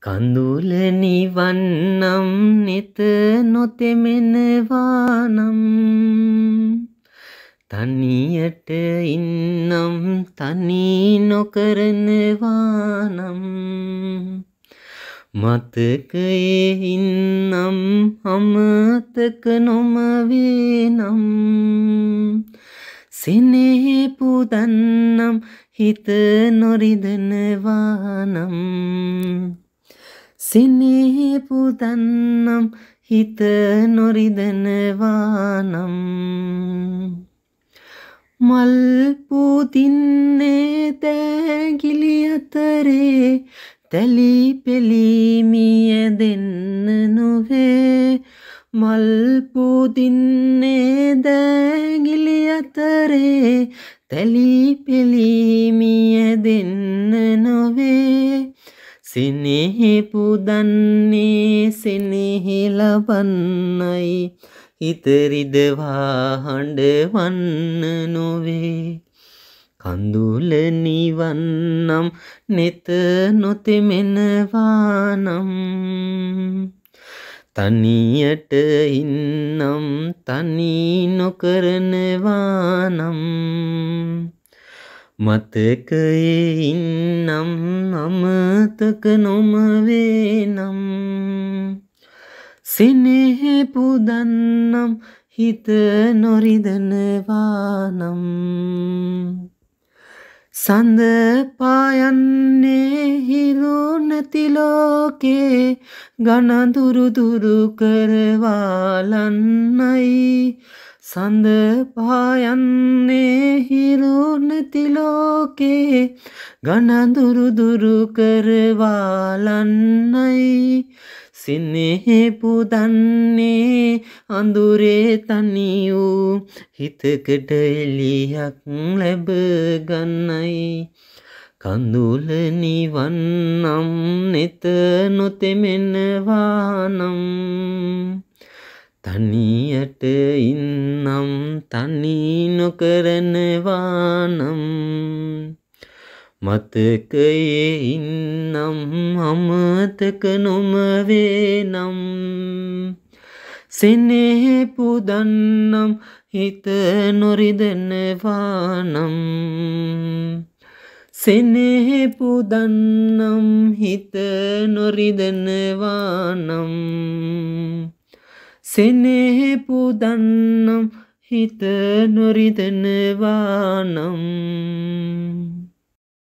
කඳුල නිවන්නම් නෙත නොතෙමෙනවානම් තනියට ඉන්නම් තනී නොකරනවානම් මතකයේ ඉන්නම් අමතක නොමවේනම් සෙනෙහි පුදන්නම් හිත නොරිදනවානම් සිනේපුදන්නම් හිත නොරිදනවානම් මල්පූතින්නේ තෑගිලි අතරේ තැලි පෙලිමිය දෙන්න නොවේ මල්පූතින්නේ දෑගිලි අතරේ තැලි පෙලිමිය දෙන්න සිනෙහි පුදන්නේ සෙනෙහි ලබන්නයි හිතරිදවා හඬවන්න නොවේ කඳුල නිවන්නම් නෙත නොතෙමෙනවානම් තනියට ඉන්නම් තනී නොකරනවානම් මතකයේ ඉන්නම් අමතක නොමවේ නම් සෙනෙහෙ පුදන්නම් හිත නොරිදනවා නම් සඳ පායන්නේ හිරු නැතිලෝකේ ගණදුරුදුරු කරවාලන්නයි සඳ පායන්නේ හිරුනතිලෝකේ ගණඳුරුදුරු කරවාලන්නයි සිනෙහි පුදන්නේ අඳුරේ තනි වූ හිතකට එලියක් ලැබගන්නයි කඳුල නිවන්නම් නෙත නොතෙමෙනවානම් තනියට ඉන්න නම් තනී නොකරනවා නම් මතකයේ ඉන්නම් අමතක නොමවේ නම් සෙනෙහෙපු දන්නම් හිත නොරිදෙනවා නම් සෙනෙහෙපු දන්නම් හිත නොරිදෙනවා නම් සෙනෙහෙපු දන්නම් හිත නොරිදනවානම්